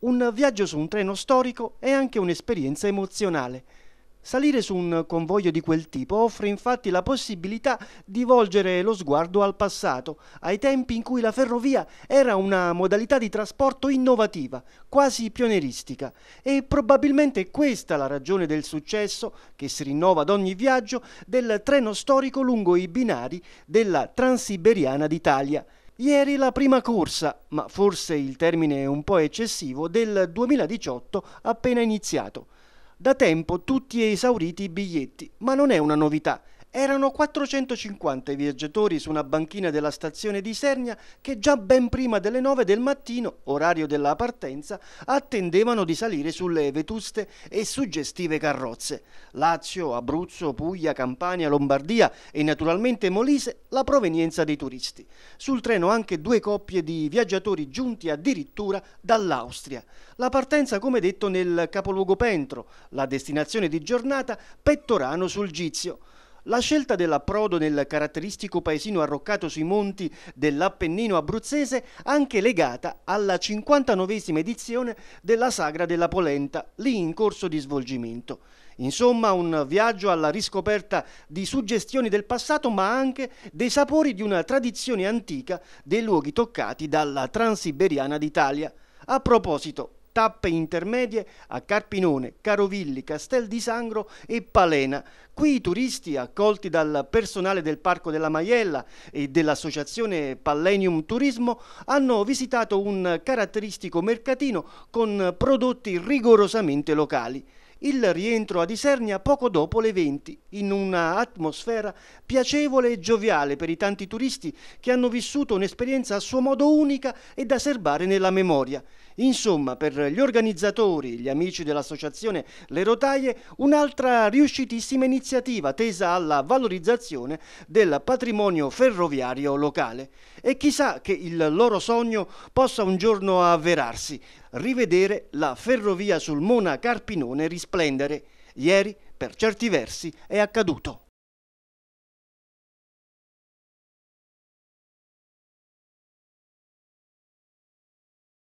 Un viaggio su un treno storico è anche un'esperienza emozionale. Salire su un convoglio di quel tipo offre infatti la possibilità di volgere lo sguardo al passato, ai tempi in cui la ferrovia era una modalità di trasporto innovativa, quasi pionieristica, e probabilmente è questa la ragione del successo, che si rinnova ad ogni viaggio, del treno storico lungo i binari della Transiberiana d'Italia. Ieri la prima corsa, ma forse il termine è un po' eccessivo, del 2018 appena iniziato. Da tempo tutti esauriti i biglietti, ma non è una novità. Erano 450 i viaggiatori su una banchina della stazione di Sernia che già ben prima delle 9 del mattino, orario della partenza, attendevano di salire sulle vetuste e suggestive carrozze. Lazio, Abruzzo, Puglia, Campania, Lombardia e naturalmente Molise la provenienza dei turisti. Sul treno anche due coppie di viaggiatori giunti addirittura dall'Austria. La partenza come detto nel capoluogo Pentro, la destinazione di giornata Pettorano sul Gizio. La scelta dell'approdo nel caratteristico paesino arroccato sui monti dell'Appennino abruzzese anche legata alla 59esima edizione della Sagra della Polenta, lì in corso di svolgimento. Insomma, un viaggio alla riscoperta di suggestioni del passato, ma anche dei sapori di una tradizione antica dei luoghi toccati dalla Transiberiana d'Italia. A proposito, tappe intermedie a Carpinone, Carovilli, Castel di Sangro e Palena. Qui i turisti, accolti dal personale del Parco della Maiella e dell'associazione Pallenium Turismo, hanno visitato un caratteristico mercatino con prodotti rigorosamente locali il rientro ad Isernia poco dopo le 20, in un'atmosfera piacevole e gioviale per i tanti turisti che hanno vissuto un'esperienza a suo modo unica e da serbare nella memoria. Insomma, per gli organizzatori, gli amici dell'associazione Le Rotaie, un'altra riuscitissima iniziativa tesa alla valorizzazione del patrimonio ferroviario locale. E chissà che il loro sogno possa un giorno avverarsi, rivedere la ferrovia sul Mona Carpinone risplendere. Ieri, per certi versi, è accaduto.